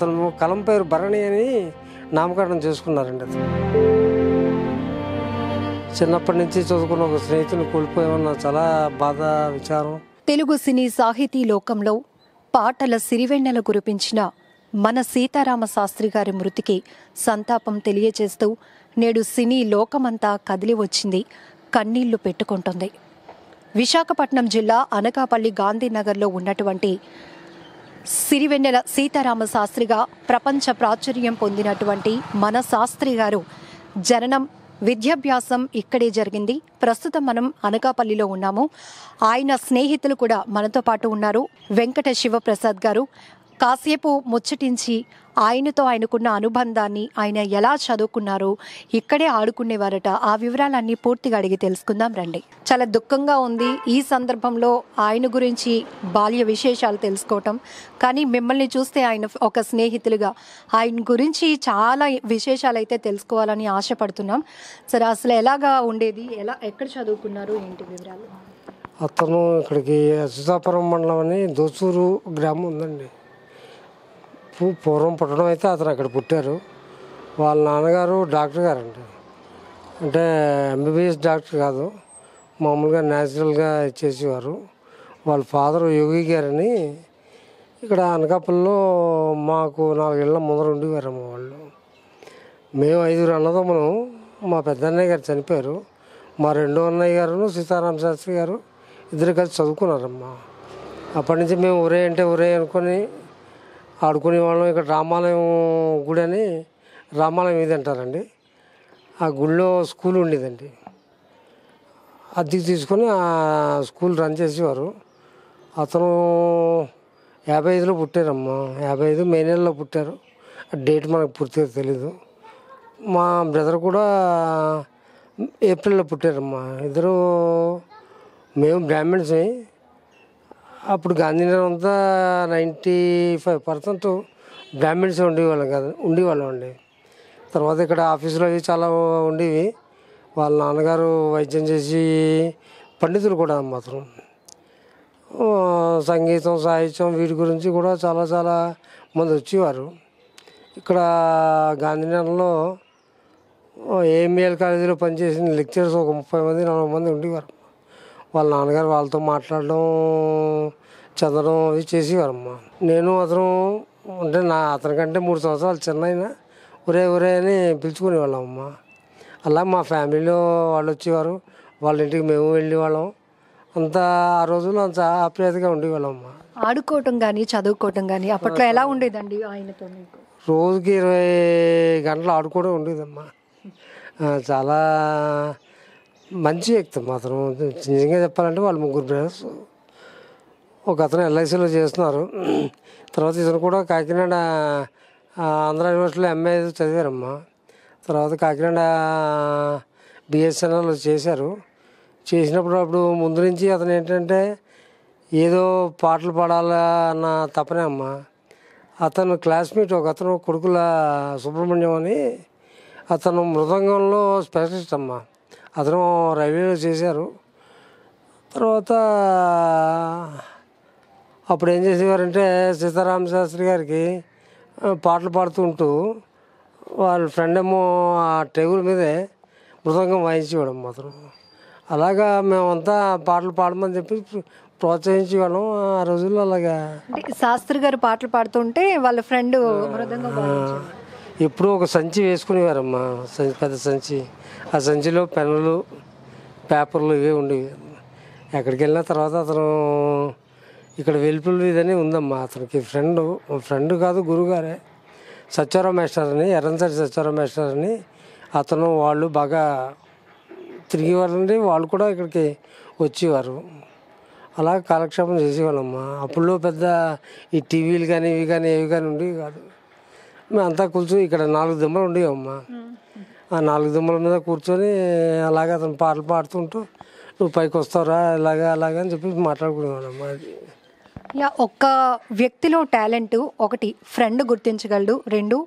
అతను కలం పేరు భరణి అని నామకరణం చేసుకున్నారండి అతను చిన్నప్పటి నుంచి చదువుకున్న ఒక స్నేహితుని కోల్పోయామన్న చాలా బాధ విచారం తెలుగు సినీ సాహితీ లోకంలో పాటల సిరివెన్నెల కురిపించిన మన సీతారామ శాస్త్రి గారి మృతికి సంతాపం తెలియజేస్తూ నేడు సినీ లోకమంతా కదిలి వచ్చింది కన్నీళ్లు పెట్టుకుంటుంది విశాఖపట్నం జిల్లా అనకాపల్లి గాంధీనగర్లో ఉన్నటువంటి సిరివెన్నెల సీతారామ శాస్త్రిగా ప్రపంచ ప్రాచుర్యం పొందినటువంటి మన శాస్త్రి గారు జననం విద్యాభ్యాసం ఇక్కడే జరిగింది ప్రస్తుతం మనం అనకాపల్లిలో ఉన్నాము ఆయన స్నేహితులు కూడా మనతో పాటు ఉన్నారు వెంకట శివప్రసాద్ గారు కాసేపు ముచ్చటించి ఆయనతో ఆయనకున్న అనుబంధాన్ని ఆయన ఎలా చదువుకున్నారో ఇక్కడే ఆడుకునేవారట ఆ వివరాలన్నీ పూర్తిగా అడిగి తెలుసుకుందాం రండి చాలా దుఃఖంగా ఉంది ఈ సందర్భంలో ఆయన గురించి బాల్య విశేషాలు తెలుసుకోవటం కానీ మిమ్మల్ని చూస్తే ఆయన ఒక స్నేహితులుగా ఆయన గురించి చాలా విశేషాలు అయితే తెలుసుకోవాలని ఆశపడుతున్నాం సరే అసలు ఎలాగా ఉండేది ఎలా ఎక్కడ చదువుకున్నారు ఏంటి వివరాలు అతను ఇక్కడికి అచ్యుతాపురం మండలం అని దోసూరు గ్రామం ఉందండి పూర్వం పుట్టడం అయితే అతను అక్కడ పుట్టారు వాళ్ళ నాన్నగారు డాక్టర్ అండి అంటే ఎంబీబీఎస్ డాక్టర్ కాదు మామూలుగా న్యాచురల్గా చేసేవారు వాళ్ళ ఫాదర్ యోగి గారని ఇక్కడ అనకాపల్లిలో మాకు ఇళ్ళ ముందర ఉండేవారమ్మ వాళ్ళు మేము ఐదుగురు అన్నదమ్ములు మా పెద్దన్నయ్య గారు చనిపోయారు మా రెండో అన్నయ్య గారు సీతారామ శాస్త్రి గారు ఇద్దరు కలిసి చదువుకున్నారమ్మా అప్పటి నుంచి మేము ఒరే అంటే ఒరే అనుకొని ఆడుకునే వాళ్ళం ఇక్కడ రామాలయం గుడి అని రామాలయం ఇది అంటారండి ఆ గుడిలో స్కూల్ ఉండేదండి అద్దెకి తీసుకొని ఆ స్కూల్ రన్ చేసేవారు అతను యాభై ఐదులో పుట్టారమ్మా యాభై ఐదు మే నెలలో పుట్టారు డేట్ మనకు పూర్తిగా తెలీదు మా బ్రదర్ కూడా ఏప్రిల్లో పుట్టారమ్మా ఇద్దరు మేము బ్రాహ్మిణ్స్ని అప్పుడు గాంధీనగర్ అంతా నైంటీ ఫైవ్ పర్సెంట్ బ్రాహ్మిన్స్ ఉండేవాళ్ళం కదా ఉండేవాళ్ళం అండి తర్వాత ఇక్కడ ఆఫీసులో అవి చాలా ఉండేవి వాళ్ళ నాన్నగారు వైద్యం చేసి పండితులు కూడా మాత్రం సంగీతం సాహిత్యం వీటి గురించి కూడా చాలా చాలా మంది వచ్చేవారు ఇక్కడ గాంధీనగరంలో ఏఎంఏఎల్ కాలేజీలో పనిచేసిన లెక్చర్స్ ఒక ముప్పై మంది నలభై మంది ఉండేవారు వాళ్ళ నాన్నగారు వాళ్ళతో మాట్లాడడం చదవడం అవి చేసేవారమ్మా నేను అతను అంటే నా అతనికంటే మూడు సంవత్సరాలు చిన్న అయినా ఒరే ఒరే అని పిలుచుకునేవాళ్ళం అమ్మ అలా మా ఫ్యామిలీలో వాళ్ళు వచ్చేవారు వాళ్ళ ఇంటికి మేము వెళ్ళేవాళ్ళం అంత ఆ రోజుల్లో అంత ఆప్యాయతగా ఉండేవాళ్ళం అమ్మ ఆడుకోవటం కానీ చదువుకోవటం కానీ అప్పట్లో ఎలా ఉండేదండి ఆయనతో రోజుకి ఇరవై గంటలు ఆడుకోవడం ఉండేదమ్మా చాలా మంచి వ్యక్తి మాత్రం నిజంగా చెప్పాలంటే వాళ్ళు ముగ్గురు బ్రదర్స్ ఒక అతను ఎల్ఐసిలో చేస్తున్నారు తర్వాత ఇతను కూడా కాకినాడ ఆంధ్ర యూనివర్సిటీలో ఎంఏ చదివారమ్మా తర్వాత కాకినాడ బిఎస్ఎన్ఎల్ చేశారు చేసినప్పుడు అప్పుడు ముందు నుంచి అతను ఏంటంటే ఏదో పాటలు పాడాలన్న తపనే అమ్మ అతను క్లాస్మేట్ ఒక అతను కొడుకుల సుబ్రహ్మణ్యం అని అతను మృదంగంలో స్పెషలిస్ట్ అమ్మా అతను రైల్వేలో చేశారు తర్వాత అప్పుడు ఏం చేసేవారంటే సీతారామ శాస్త్రి గారికి పాటలు పాడుతుంటూ వాళ్ళ ఫ్రెండ్ ఏమో ఆ టేబుల్ మీదే మృదంగం వాయించేవాడు మాత్రం అలాగా మేమంతా పాటలు పాడమని చెప్పి ప్రోత్సహించేవాళ్ళం ఆ రోజుల్లో అలాగా శాస్త్రి గారు పాటలు పాడుతుంటే వాళ్ళ ఫ్రెండ్ మృదంగం ఎప్పుడూ ఒక సంచి వేసుకునేవారమ్మా సంచి పెద్ద సంచి ఆ సంచిలో పెన్నులు పేపర్లు ఇవే ఉండేవి ఎక్కడికి వెళ్ళిన తర్వాత అతను ఇక్కడ వెలుపుల వీధని ఉందమ్మా అతనికి ఫ్రెండ్ ఫ్రెండ్ కాదు గురుగారే సత్యవరం మేస్టర్ అని ఎర్రంసరి సత్యారావు మేస్టర్ అని అతను వాళ్ళు బాగా తిరిగేవారండి వాళ్ళు కూడా ఇక్కడికి వచ్చేవారు అలా కాలక్షేపం చేసేవాళ్ళమ్మా అప్పుడు పెద్ద ఈ టీవీలు కానీ ఇవి కానీ ఏవి కానీ ఉండేవి కాదు మేము అంతా కూర్చొని ఇక్కడ నాలుగు దిమ్మలు ఉండేవమ్మా ఆ నాలుగు దిమ్మల మీద కూర్చొని అలాగే అతను పాటలు పాడుతుంటూ నువ్వు పైకి వస్తావురా ఇలాగా అలాగా అని చెప్పి మాట్లాడుకునేవాడమ్మా అది యా ఒక్క వ్యక్తిలో టాలెంట్ ఒకటి ఫ్రెండ్ గుర్తించగలడు రెండు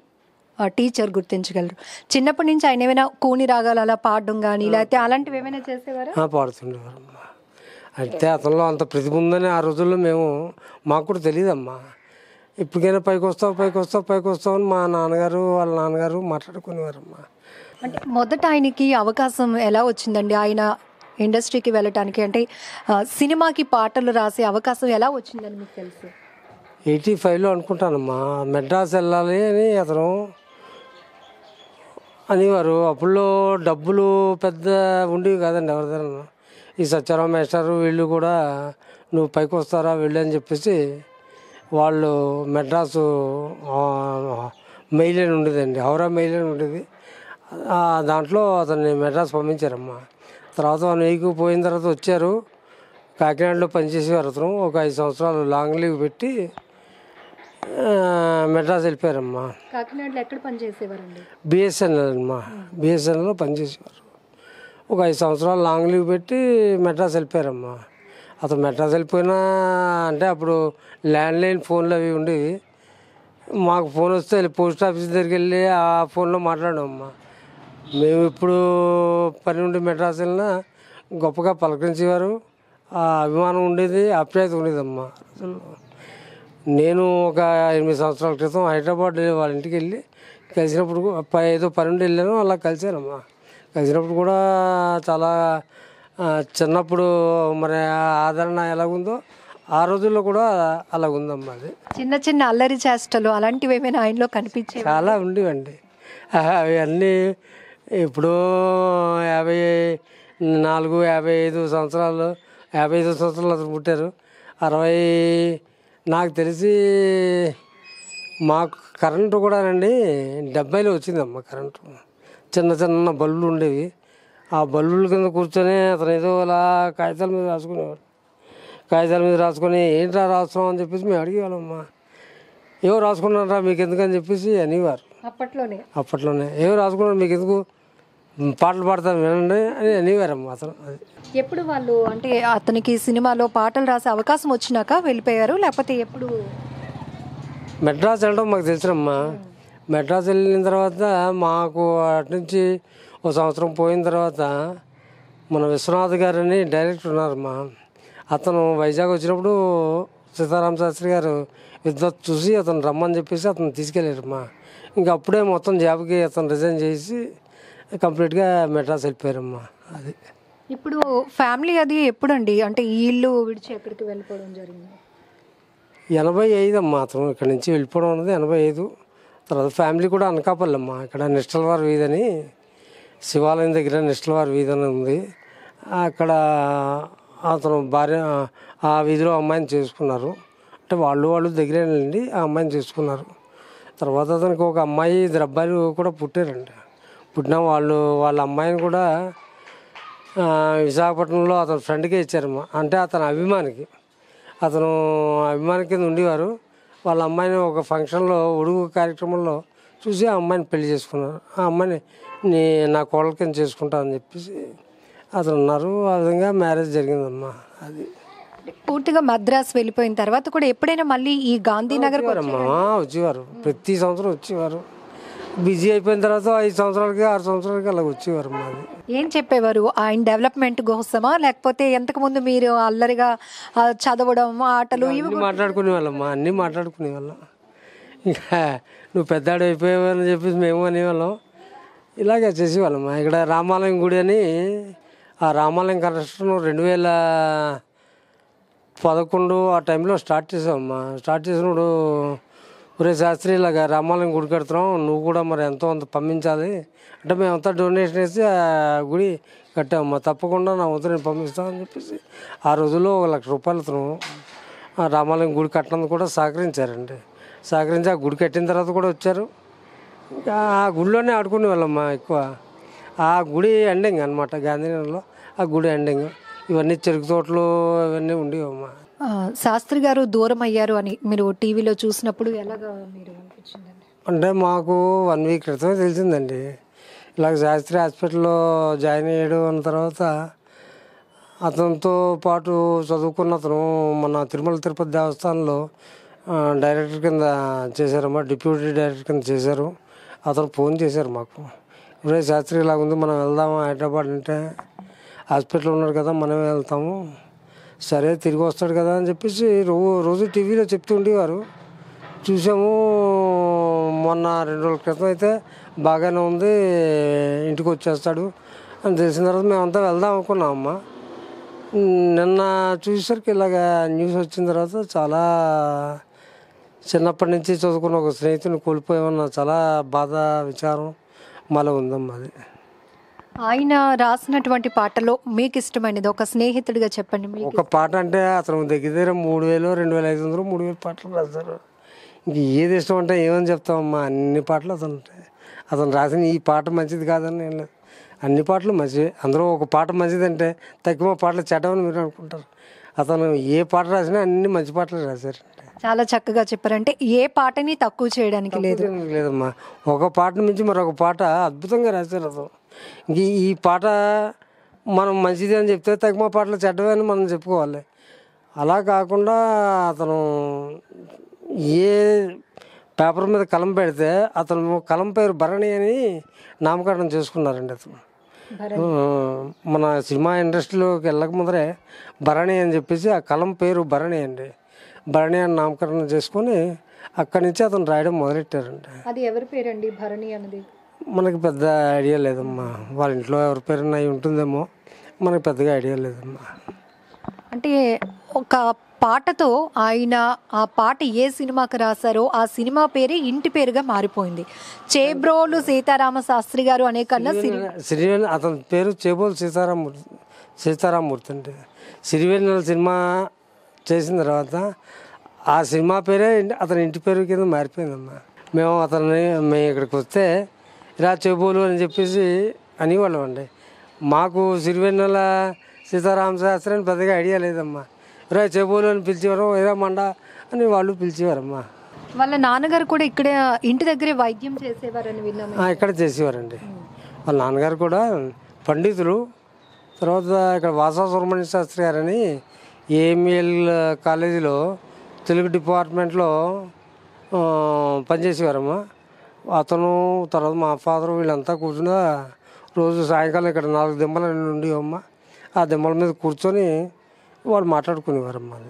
టీచర్ గుర్తించగలరు చిన్నప్పటి నుంచి ఆయన ఏమైనా కూని రాగాలు అలా పాడడం కానీ లేకపోతే అలాంటివి ఏమైనా చేసేవారు పాడుతుండేవారమ్మా అంటే అతనిలో అంత ప్రతిభ ఉందని ఆ రోజుల్లో మేము మాకు కూడా తెలియదమ్మా ఇప్పటికైనా పైకి వస్తావు పైకి వస్తావు పైకి వస్తావు అని మా నాన్నగారు వాళ్ళ నాన్నగారు మాట్లాడుకునేవారమ్మా అంటే మొదట ఆయనకి అవకాశం ఎలా వచ్చిందండి ఆయన ఇండస్ట్రీకి వెళ్ళటానికి అంటే సినిమాకి పాటలు రాసే అవకాశం ఎలా వచ్చిందని మీకు తెలుసు ఎయిటీ ఫైవ్లో అనుకుంటానమ్మా మెడ్రాస్ వెళ్ళాలి అని అతను అనేవారు అప్పుడులో డబ్బులు పెద్ద ఉండేవి కాదండి ఎవరిదైనా ఈ సత్యరామ మేస్టారు వీళ్ళు కూడా నువ్వు పైకి వస్తారా వెళ్ళు అని చెప్పేసి వాళ్ళు మెడ్రాసు మెయిల్ అని ఉండేదండి హౌరా మెయిల్ అని ఉండేది దాంట్లో అతన్ని మెడ్రాస్ పంపించారమ్మా తర్వాత వాళ్ళు నీకు పోయిన తర్వాత వచ్చారు కాకినాడలో పనిచేసేవారు అతను ఒక ఐదు సంవత్సరాలు లాంగ్ లీవ్ పెట్టి మెడ్రాస్ వెళ్ళిపోయారమ్మా కాకినాడలో ఎక్కడ బిఎస్ఎన్ఎల్ అమ్మా బిఎస్ఎన్ఎల్లో పనిచేసేవారు ఒక ఐదు సంవత్సరాలు లాంగ్ లీవ్ పెట్టి మెడ్రాస్ వెళ్ళిపోయారమ్మా అతను మెట్రాస్ వెళ్ళిపోయినా అంటే అప్పుడు ల్యాండ్లైన్ ఫోన్లు అవి ఉండేవి మాకు ఫోన్ వస్తే పోస్ట్ ఆఫీస్ దగ్గరికి వెళ్ళి ఆ ఫోన్లో మాట్లాడామమ్మా మేము ఇప్పుడు పని ఉండి మెట్రాస్ వెళ్ళినా గొప్పగా పలకరించేవారు ఆ అభిమానం ఉండేది అప్రాయత ఉండేదమ్మా నేను ఒక ఎనిమిది సంవత్సరాల క్రితం హైదరాబాద్ వాళ్ళ ఇంటికి వెళ్ళి కలిసినప్పుడు ఏదో పని ఉండి వెళ్ళాను అలా కలిశానమ్మా కలిసినప్పుడు కూడా చాలా చిన్నప్పుడు మరి ఆదరణ ఎలాగుందో ఆ రోజుల్లో కూడా అలా ఉందమ్మా అది చిన్న చిన్న అల్లరి చేష్టలు అలాంటివి ఏమైనా ఆయనలో కనిపించే చాలా ఉండేవండి అవి అన్నీ ఇప్పుడు యాభై నాలుగు యాభై ఐదు సంవత్సరాలు యాభై ఐదు సంవత్సరాలు అతను పుట్టారు అరవై నాకు తెలిసి మాకు కరెంటు కూడానండి డెబ్బైలో వచ్చిందమ్మా కరెంటు చిన్న చిన్న బల్బులు ఉండేవి ఆ బల్లుల కింద కూర్చొని అతను ఏదో అలా కాగితాల మీద రాసుకునేవాడు కాగితాల మీద రాసుకొని ఏంట్రా రాస్తున్నాం అని చెప్పేసి మేము అడిగేవాళ్ళమ్మా ఏవో రాసుకున్నారా మీకు ఎందుకని చెప్పేసి అనేవారు అప్పట్లోనే అప్పట్లోనే ఏవో రాసుకున్నారు మీకు ఎందుకు పాటలు పాడతాను వినండి అని అనేవారమ్మా అతను అది ఎప్పుడు వాళ్ళు అంటే అతనికి సినిమాలో పాటలు రాసే అవకాశం వచ్చినాక వెళ్ళిపోయారు లేకపోతే ఎప్పుడు మెడ్రాస్ వెళ్ళడం మాకు తెలిసినమ్మా మెడ్రాస్ వెళ్ళిన తర్వాత మాకు అటు నుంచి ఓ సంవత్సరం పోయిన తర్వాత మన విశ్వనాథ్ గారని డైరెక్టర్ ఉన్నారమ్మా అతను వైజాగ్ వచ్చినప్పుడు సీతారామ శాస్త్రి గారు విద్వత్ చూసి అతను రమ్మని చెప్పేసి అతను తీసుకెళ్ళారమ్మా ఇంకా అప్పుడే మొత్తం జాబ్కి అతను రిజైన్ చేసి కంప్లీట్గా మెడ్రాస్ వెళ్ళిపోయారమ్మా అది ఇప్పుడు ఫ్యామిలీ అది ఎప్పుడండి అంటే ఈ ఇల్లు విడిచి ఎక్కడికి వెళ్ళిపోవడం జరిగింది ఎనభై ఐదు అమ్మా అతను ఇక్కడ నుంచి వెళ్ళిపోవడం అనేది ఎనభై ఐదు తర్వాత ఫ్యామిలీ కూడా అనకాపల్లమ్మా ఇక్కడ నిష్టల వారు వీధని శివాలయం దగ్గర నిష్ఠలవారి వీధి అని ఉంది అక్కడ అతను భార్య ఆ వీధిలో అమ్మాయిని చేసుకున్నారు అంటే వాళ్ళు వాళ్ళు దగ్గరేనండి ఆ అమ్మాయిని చేసుకున్నారు తర్వాత అతనికి ఒక అమ్మాయి ఇద్దరు అబ్బాయిలు కూడా పుట్టారండి పుట్టిన వాళ్ళు వాళ్ళ అమ్మాయిని కూడా విశాఖపట్నంలో అతను ఫ్రెండ్కే ఇచ్చారమ్మా అంటే అతని అభిమానికి అతను అభిమాని కింద ఉండేవారు వాళ్ళ అమ్మాయిని ఒక ఫంక్షన్లో ఉడుగు కార్యక్రమంలో చూసి ఆ అమ్మాయిని పెళ్లి చేసుకున్నాను ఆ అమ్మాయిని నీ నా కోళ్ళ కింద చేసుకుంటా అని చెప్పేసి అతను ఉన్నారు ఆ విధంగా మ్యారేజ్ జరిగిందమ్మా అది పూర్తిగా మద్రాస్ వెళ్ళిపోయిన తర్వాత కూడా ఎప్పుడైనా మళ్ళీ ఈ గాంధీనగర్ అమ్మా వచ్చేవారు ప్రతి సంవత్సరం వచ్చేవారు బిజీ అయిపోయిన తర్వాత ఐదు సంవత్సరాలకి ఆరు సంవత్సరాలకి అలా వచ్చేవారు మాది ఏం చెప్పేవారు ఆయన డెవలప్మెంట్ కోసమా లేకపోతే ముందు మీరు అల్లరిగా చదవడం ఆటలు ఇవి మాట్లాడుకునే వాళ్ళమ్మా అన్నీ మాట్లాడుకునే వాళ్ళం ఇంకా నువ్వు పెద్దాడు అయిపోయావని చెప్పేసి మేము అనేవాళ్ళం ఇలాగే చేసేవాళ్ళం ఇక్కడ రామాలయం గుడి అని ఆ రామాలయం కన్స్ట్రక్షన్ రెండు వేల పదకొండు ఆ టైంలో స్టార్ట్ చేసామమ్మా స్టార్ట్ చేసినప్పుడు ఒరే శాస్త్రి ఇలాగా రామాలయం గుడి కడుతున్నాం నువ్వు కూడా మరి ఎంతో అంత పంపించాలి అంటే మేము అంతా డొనేషన్ వేసి ఆ గుడి కట్టామమ్మా తప్పకుండా నా వంతు నేను పంపిస్తామని చెప్పేసి ఆ రోజుల్లో ఒక లక్ష రూపాయలు రామాలయం గుడి కట్టడం కూడా సహకరించారండి సహకరించి ఆ గుడి కట్టిన తర్వాత కూడా వచ్చారు ఆ గుడిలోనే ఆడుకునే వాళ్ళమ్మా ఎక్కువ ఆ గుడి ఎండింగ్ అనమాట గాంధీనగర్లో ఆ గుడి ఎండింగ్ ఇవన్నీ చెరుకు తోటలు ఇవన్నీ ఉండేవమ్మా శాస్త్రి గారు దూరం అయ్యారు అని మీరు టీవీలో చూసినప్పుడు ఎలాగ అంటే మాకు వన్ వీక్ క్రితమే తెలిసిందండి ఇలాగ శాస్త్రి హాస్పిటల్లో జాయిన్ చేయడం తర్వాత అతనితో పాటు చదువుకున్న అతను మన తిరుమల తిరుపతి దేవస్థానంలో డైరెక్టర్ కింద చేశారమ్మా డిప్యూటీ డైరెక్టర్ కింద చేశారు అతను ఫోన్ చేశారు మాకు ఇప్పుడే శాస్త్రి ఇలా ఉంది మనం వెళ్దాము హైదరాబాద్ అంటే హాస్పిటల్ ఉన్నాడు కదా మనమే వెళ్తాము సరే తిరిగి వస్తాడు కదా అని చెప్పేసి రోజు రోజు టీవీలో చెప్తూ ఉండేవారు చూసాము మొన్న రెండు రోజుల క్రితం అయితే బాగానే ఉంది ఇంటికి వచ్చేస్తాడు అని తెలిసిన తర్వాత మేమంతా వెళ్దాం అనుకున్నాం అమ్మ నిన్న చూసేసరికి ఇలాగ న్యూస్ వచ్చిన తర్వాత చాలా చిన్నప్పటి నుంచి చదువుకున్న ఒక స్నేహితుని కోల్పోయామన్న చాలా బాధ విచారం మళ్ళీ ఉందమ్మా అది ఆయన రాసినటువంటి పాటలో మీకు ఇష్టమైనది ఒక స్నేహితుడిగా చెప్పండి ఒక పాట అంటే అతను దగ్గర దగ్గర మూడు వేలు రెండు వేల ఐదు వందలు మూడు వేలు పాటలు రాశారు ఇంక ఏది ఇష్టం అంటే ఏమని చెప్తామమ్మా అన్ని పాటలు అతను అతను రాసిన ఈ పాట మంచిది కాదని నేను లేదు అన్ని పాటలు మంచివి అందరూ ఒక పాట మంచిదంటే తక్కువ పాటలు చెడ్డమని మీరు అనుకుంటారు అతను ఏ పాట రాసినా అన్ని మంచి పాటలు రాశారు చాలా చక్కగా చెప్పారంటే ఏ పాటని తక్కువ చేయడానికి లేదు లేదమ్మా ఒక పాట నుంచి మరొక పాట అద్భుతంగా రాశారు అసలు ఈ పాట మనం మంచిది అని చెప్తే తగ్గ పాటలు చెడ్డవే అని మనం చెప్పుకోవాలి అలా కాకుండా అతను ఏ పేపర్ మీద కలం పెడితే అతను కలం పేరు భరణి అని నామకరణం చేసుకున్నారండి అతను మన సినిమా ఇండస్ట్రీలోకి వెళ్ళక ముందరే భరణి అని చెప్పేసి ఆ కలం పేరు భరణి అండి భరణి అని నామకరణం చేసుకొని అక్కడి నుంచి అతను రాయడం మొదలెట్టారండి అది ఎవరి పేరండి భరణి అన్నది మనకి పెద్ద ఐడియా లేదమ్మా వాళ్ళ ఇంట్లో ఎవరి పేరున అయి ఉంటుందేమో మనకి పెద్దగా ఐడియా లేదమ్మా అంటే ఒక పాటతో ఆయన ఆ పాట ఏ సినిమాకి రాశారో ఆ సినిమా పేరే ఇంటి పేరుగా మారిపోయింది చేబ్రోలు సీతారామ శాస్త్రి గారు అనే కన్నా సిరివేణి అతని పేరు చేబోలు సీతారామూర్తి సీతారామూర్తి అండి సిరివేణి సినిమా చేసిన తర్వాత ఆ సినిమా పేరే అతని ఇంటి పేరు కింద మారిపోయిందమ్మా మేము అతన్ని మేము ఇక్కడికి వస్తే ఇలా చెబులు అని చెప్పేసి అనేవాళ్ళం అండి మాకు సిరివెన్నెల సీతారామ శాస్త్రి అని పెద్దగా ఐడియా లేదమ్మా ఇరా చెబులు అని పిలిచేవారు ఇరా మండ అని వాళ్ళు పిలిచేవారమ్మా వాళ్ళ నాన్నగారు కూడా ఇక్కడే ఇంటి దగ్గరే వైద్యం చేసేవారని విన్నాము ఇక్కడ చేసేవారండి వాళ్ళ నాన్నగారు కూడా పండితులు తర్వాత ఇక్కడ వాసా సుబ్రహ్మణ్య శాస్త్రి గారని ఏఎంఎల్ కాలేజీలో తెలుగు డిపార్ట్మెంట్లో పనిచేసేవారమ్మా అతను తర్వాత మా ఫాదర్ వీళ్ళంతా కూర్చున్న రోజు సాయంకాలం ఇక్కడ నాలుగు దిమ్మలు ఉండేవమ్మ ఆ దిమ్మల మీద కూర్చొని వాళ్ళు మాట్లాడుకునేవారమ్మా